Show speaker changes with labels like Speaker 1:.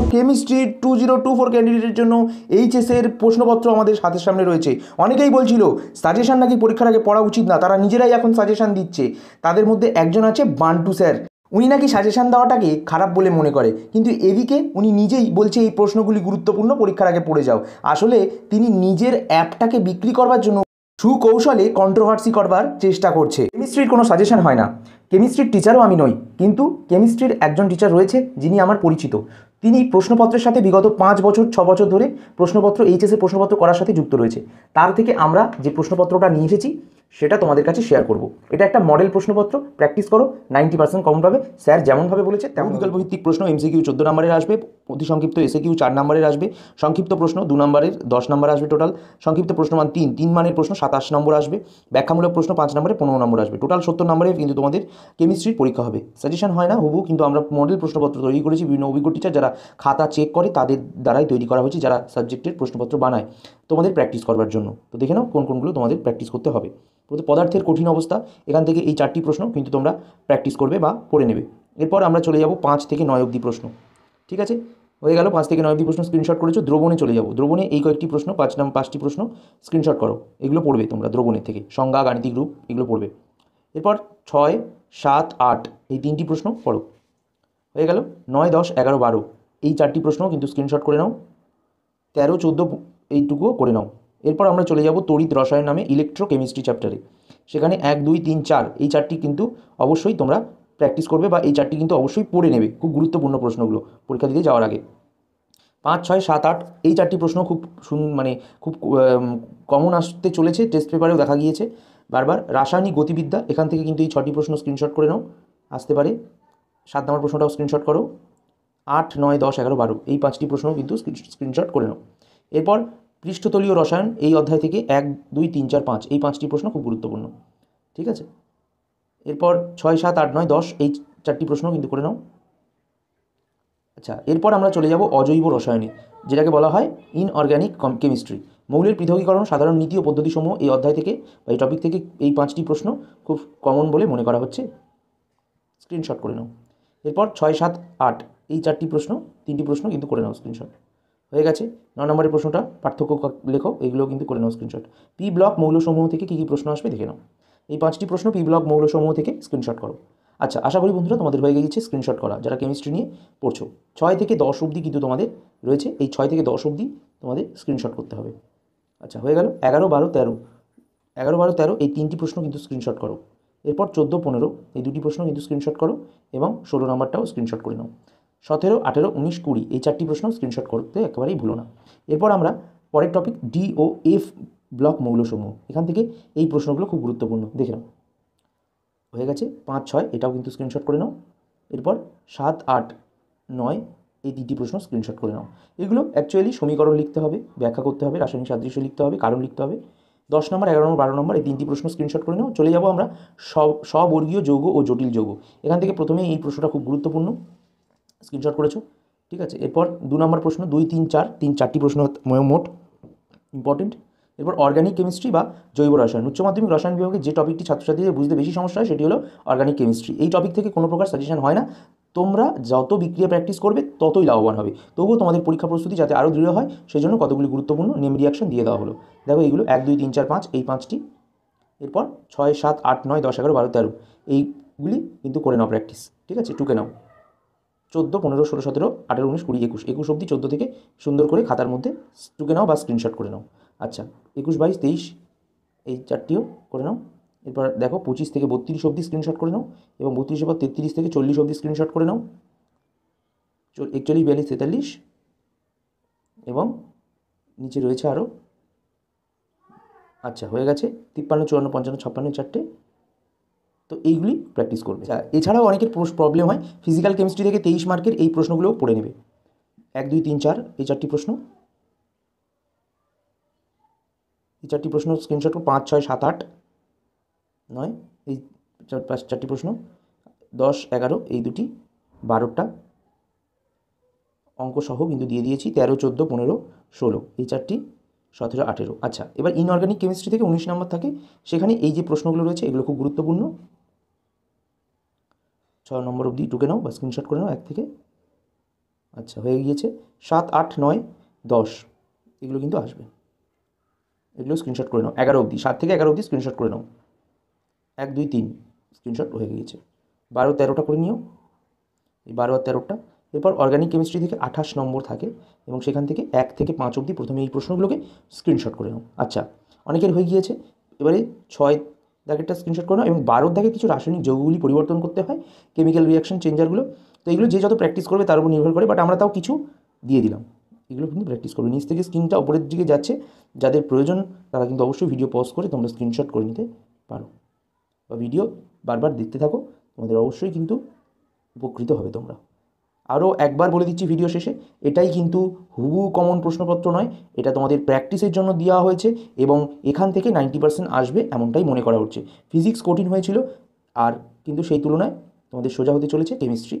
Speaker 1: তারপর chemistry two zero two four ক্যান্ডিডেটের জন্য এইচএসের প্রশ্নপত্র আমাদের হাতের সামনে রয়েছে অনেকেই বলছিল সাজেশান নাকি পরীক্ষার আগে পড়া উচিত না তারা নিজেরাই এখন সাজেশান দিচ্ছে তাদের মধ্যে একজন আছে বান্টু স্যার উনি নাকি সাজেশান দেওয়াটাকে খারাপ বলে মনে করে কিন্তু এদিকে উনি নিজেই বলছে এই প্রশ্নগুলি গুরুত্বপূর্ণ পরীক্ষার আগে পড়ে যাও আসলে তিনি নিজের অ্যাপটাকে বিক্রি করবার জন্য সুকৌশলে কন্ট্রোভার্সি করবার চেষ্টা করছে কেমিস্ট্রির কোনো সাজেশন হয় না কেমিস্ট্রির টিচারও আমি নই কিন্তু কেমিস্ট্রির একজন টিচার রয়েছে যিনি আমার পরিচিত তিনি প্রশ্নপত্রের সাথে বিগত পাঁচ বছর ছ বছর ধরে প্রশ্নপত্র এইচএসের প্রশ্নপত্র করার সাথে যুক্ত রয়েছে তার থেকে আমরা যে প্রশ্নপত্রটা নিয়ে এসেছি সেটা তোমাদের কাছে শেয়ার করব এটা একটা মডেল প্রশ্নপত্র প্র্যাকটিস করো নাইনটি পার্সেন্ট কমন পাবে স্যার যেমনভাবে বলেছে তেমন ভিত্তিক প্রশ্ন এমসিকিউ চোদ্দো নম্বরের আসবে অতি সংক্ষিপ্ত এসে কিউ চার নম্বরের আসবে সংক্ষিপ্ত প্রশ্ন দু নম্বরের দশ নম্বর আসবে টোটাল সংক্ষিপ্ত প্রশ্ন মান তিন তিন মানের প্রশ্ন সাতাশ নম্বর আসবে ব্যাখ্যামূলক প্রশ্ন পাঁচ নম্বরে পনেরো নম্বর আসবে টোটাল সত্তর নম্বরে কিন্তু তোমাদের কেমিস্ট্রির পরীক্ষা হবে সাজেশন হয় না হবু কিন্তু আমরা মডেল প্রশ্নপত্র তৈরি করেছি বিভিন্ন অভিজ্ঞ টিচার যারা খাতা চেক করে তাদের দ্বারাই তৈরি করা হয়েছে যারা সাবজেক্টের প্রশ্নপত্র বানায় তোমাদের প্র্যাকটিস করবার জন্য তো দেখে নাও কোন কোনগুলো তোমাদের প্র্যাকটিস করতে হবে পদার্থের কঠিন অবস্থা এখান থেকে এই চারটি প্রশ্ন কিন্তু তোমরা প্র্যাকটিস করবে বা পড়ে নেবে এরপর আমরা চলে যাব পাঁচ থেকে নয় অবধি প্রশ্ন ঠিক আছে হয়ে গেল পাঁচ থেকে নয় অবধি প্রশ্ন স্ক্রিনশট করেছো দ্রবণে চলে যাবো দ্রবণে এই কয়েকটি প্রশ্ন পাঁচ নাম পাঁচটি প্রশ্ন স্ক্রিনশট করো এগুলো পড়বে তোমরা দ্রবণের থেকে সংজ্ঞা গাণিতিক রূপ এগুলো পড়বে এরপর ছয় সাত আট এই তিনটি প্রশ্ন পড়ো হয়ে গেল নয় দশ এগারো বারো এই চারটি প্রশ্ন কিন্তু স্ক্রিনশট করে নাও তেরো চোদ্দো এইটুকুও করে নাও এরপর আমরা চলে যাব তড়িৎ রসায়ন নামে ইলেকট্রোকেমিস্ট্রি চ্যাপ্টারে সেখানে এক দুই তিন চার এই চারটি কিন্তু অবশ্যই তোমরা প্র্যাকটিস করবে বা এই চারটি কিন্তু অবশ্যই পড়ে নেবে খুব গুরুত্বপূর্ণ প্রশ্নগুলো পরীক্ষা দিতে যাওয়ার আগে পাঁচ ছয় সাত আট এই চারটি প্রশ্ন খুব মানে খুব কমন আসতে চলেছে টেস্ট পেপারেও দেখা গিয়েছে বারবার রাসায়নিক গতিবিদ্যা এখান থেকে কিন্তু এই ছটি প্রশ্ন স্ক্রিনশট করে নাও আসতে পারে সাত নম্বর প্রশ্নটাও স্ক্রিনশট করো আট নয় দশ এগারো বারো এই পাঁচটি প্রশ্ন কিন্তু স্ক্রিনশট করে নাও এরপর পৃষ্ঠতলীয় রসায়ন এই অধ্যায় থেকে এক দুই তিন চার পাঁচ এই পাঁচটি প্রশ্ন খুব গুরুত্বপূর্ণ ঠিক আছে এরপর ছয় সাত আট নয় দশ এই চারটি প্রশ্ন কিন্তু করে নাও আচ্ছা এরপর আমরা চলে যাব অজৈব রসায়নে যেটাকে বলা হয় ইনঅর্গ্যানিক কেমিস্ট্রি মৌলের পৃথকীকরণ সাধারণ নীতি ও পদ্ধতিসমূহ এই অধ্যায় থেকে বা এই টপিক থেকে এই পাঁচটি প্রশ্ন খুব কমন বলে মনে করা হচ্ছে স্ক্রিনশট করে নাও এরপর ছয় সাত আট এই চারটি প্রশ্ন তিনটি প্রশ্ন কিন্তু করে নাও স্ক্রিনশট হয়ে গেছে ন নম্বরের প্রশ্নটা পার্থক্য লেখো এগুলো কিন্তু করে নাও স্ক্রিনশট পি ব্লক মৌলসমূহ থেকে কী কী প্রশ্ন আসবে দেখে নাও এই পাঁচটি প্রশ্ন পি ব্লক মৌলসমূহ থেকে স্ক্রিনশট করো আচ্ছা আশা করি বন্ধুরা তোমাদের হয়ে গিয়েছে স্ক্রিনশট করা যারা কেমিস্ট্রি নিয়ে পড়ছো ছয় থেকে দশ অবধি কিন্তু তোমাদের রয়েছে এই ছয় থেকে দশ অবধি তোমাদের স্ক্রিনশট করতে হবে আচ্ছা হয়ে গেল এগারো বারো তেরো এগারো বারো তেরো এই তিনটি প্রশ্ন কিন্তু স্ক্রিনশট করো এরপর চোদ্দো পনেরো এই দুটি প্রশ্ন কিন্তু স্ক্রিনশট করো এবং ষোলো নম্বরটাও স্ক্রিনশট করে নাও সতেরো আঠেরো উনিশ কুড়ি এই চারটি প্রশ্ন স্ক্রিনশট করতে একেবারেই ভুলো না এরপর আমরা পরের টপিক ডি ও এফ ব্লক মৌলসমূহ এখান থেকে এই প্রশ্নগুলো খুব গুরুত্বপূর্ণ দেখে নাও হয়ে গেছে পাঁচ ছয় এটাও কিন্তু স্ক্রিনশট করে নাও এরপর সাত আট নয় এই তিনটি প্রশ্ন স্ক্রিনশট করে নাও এগুলো অ্যাকচুয়ালি সমীকরণ লিখতে হবে ব্যাখ্যা করতে হবে রাসায়নিক সাদৃশ্য লিখতে হবে কারণ লিখতে হবে দশ নম্বর এগারো নম্বর বারো নম্বর এই তিনটি প্রশ্ন স্ক্রিনশট করে নাও চলে যাবো আমরা সব স্ববর্গীয় যৌগ ও জটিল যৌগ এখান থেকে প্রথমে এই প্রশ্নটা খুব গুরুত্বপূর্ণ স্ক্রিনশট করেছো ঠিক আছে এরপর দু নম্বর প্রশ্ন দুই তিন চার তিন চারটি প্রশ্ন মোট ইম্পর্টেন্ট এরপর অর্গানিক কেমিস্ট্রি বা জৈব রসায়ন উচ্চ মাধ্যমিক রসায়ন বিভাগে যে টপিকটি ছাত্রছাত্রীদের বুঝতে বেশি সমস্যা হয় সেটি হলো অর্গানিক কেমিস্ট্রি এই টপিক থেকে কোনো প্রকার সাজেশন হয় না তোমরা যত বিক্রিয়া প্র্যাকটিস করবে ততই লাভবান হবে তবুও তোমাদের পরীক্ষা প্রস্তুতি যাতে আরও দৃঢ় হয় সেই জন্য কতগুলি গুরুত্বপূর্ণ নেম রিয়াকশন দিয়ে দেওয়া হলো দেখো এইগুলো এক দুই তিন চার পাঁচ এই পাঁচটি এরপর ছয় সাত আট নয় দশ এগারো বারো তেরো এইগুলি কিন্তু করে নাও প্র্যাকটিস ঠিক আছে টুকে নাও চোদ্দো পনেরো ষোলো সতেরো আঠেরো উনিশ কুড়ি একুশ একুশ অবধি চোদ্দো থেকে সুন্দর করে খাতার মধ্যে টুকে নাও বা স্ক্রিনশট করে নাও আচ্ছা একুশ বাইশ তেইশ এই চারটিও করে নাও এরপর দেখো পঁচিশ থেকে বত্রিশ অবধি স্ক্রিনশট করে নাও এবং বত্রিশের পর তেত্রিশ থেকে চল্লিশ অবধি স্ক্রিনশট করে নাও একচল্লিশ বিয়াল্লিশ তেতাল্লিশ এবং নিচে রয়েছে আরও আচ্ছা হয়ে গেছে তিপ্পান্ন চুয়ান্ন পঞ্চান্ন ছাপ্পান্ন চারটে তো এইগুলি প্র্যাকটিস করবে আচ্ছা, এছাড়াও অনেকের প্রবলেম হয় ফিজিক্যাল কেমিস্ট্রি থেকে তেইশ মার্কের এই প্রশ্নগুলোও পড়ে নেবে এক দুই তিন চার এই চারটি প্রশ্ন এই চারটি প্রশ্ন স্ক্রিনশট পাঁচ ছয় সাত আট নয় এই চার পাঁচ চারটি প্রশ্ন দশ এগারো এই দুটি বারোটা অঙ্কসহ কিন্তু দিয়ে দিয়েছি তেরো চোদ্দো পনেরো ষোলো এই চারটি সতেরো আঠেরো আচ্ছা এবার ইনঅর্গানিক কেমিস্ট্রি থেকে উনিশ নম্বর থাকে সেখানে এই যে প্রশ্নগুলো রয়েছে এগুলো খুব গুরুত্বপূর্ণ ছ নম্বর অবধি ঢুকে নাও বা স্ক্রিনশট করে নাও এক থেকে আচ্ছা হয়ে গিয়েছে সাত আট নয় দশ এগুলো কিন্তু আসবে এগুলো স্ক্রিনশট করে নাও এগারো অবধি সাত থেকে এগারো অবধি স্ক্রিনশট করে নাও এক দুই তিন স্ক্রিনশট হয়ে গিয়েছে বারো তেরোটা করে নিও এই বারো আর তেরোটা এরপর অর্গানিক কেমিস্ট্রি থেকে আঠাশ নম্বর থাকে এবং সেখান থেকে এক থেকে পাঁচ অবধি প্রথমে এই প্রশ্নগুলোকে স্ক্রিনশট করে নাও আচ্ছা অনেকের হয়ে গিয়েছে এবারে ছয় দাগেরটা স্ক্রিনশট করে নাও এবং বারোর দাগে কিছু রাসায়নিক যৌগগুলি পরিবর্তন করতে হয় কেমিক্যাল রিয়াকশন চেঞ্জারগুলো তো এগুলো যে যত প্র্যাকটিস করবে তার উপর নির্ভর করে বাট আমরা তাও কিছু দিয়ে দিলাম এগুলো কিন্তু প্র্যাকটিস করবে নিচ থেকে স্ক্রিনটা ওপরের দিকে যাচ্ছে যাদের প্রয়োজন তারা কিন্তু অবশ্যই ভিডিও পজ করে তোমরা স্ক্রিনশট করে নিতে পারো বা ভিডিও বারবার দেখতে থাকো তোমাদের অবশ্যই কিন্তু উপকৃত হবে তোমরা আরও একবার বলে দিচ্ছি ভিডিও শেষে এটাই কিন্তু হুবু কমন প্রশ্নপত্র নয় এটা তোমাদের প্র্যাকটিসের জন্য দেওয়া হয়েছে এবং এখান থেকে নাইনটি পার্সেন্ট আসবে এমনটাই মনে করা হচ্ছে ফিজিক্স কঠিন হয়েছিল আর কিন্তু সেই তুলনায় তোমাদের সোজা হতে চলেছে কেমিস্ট্রি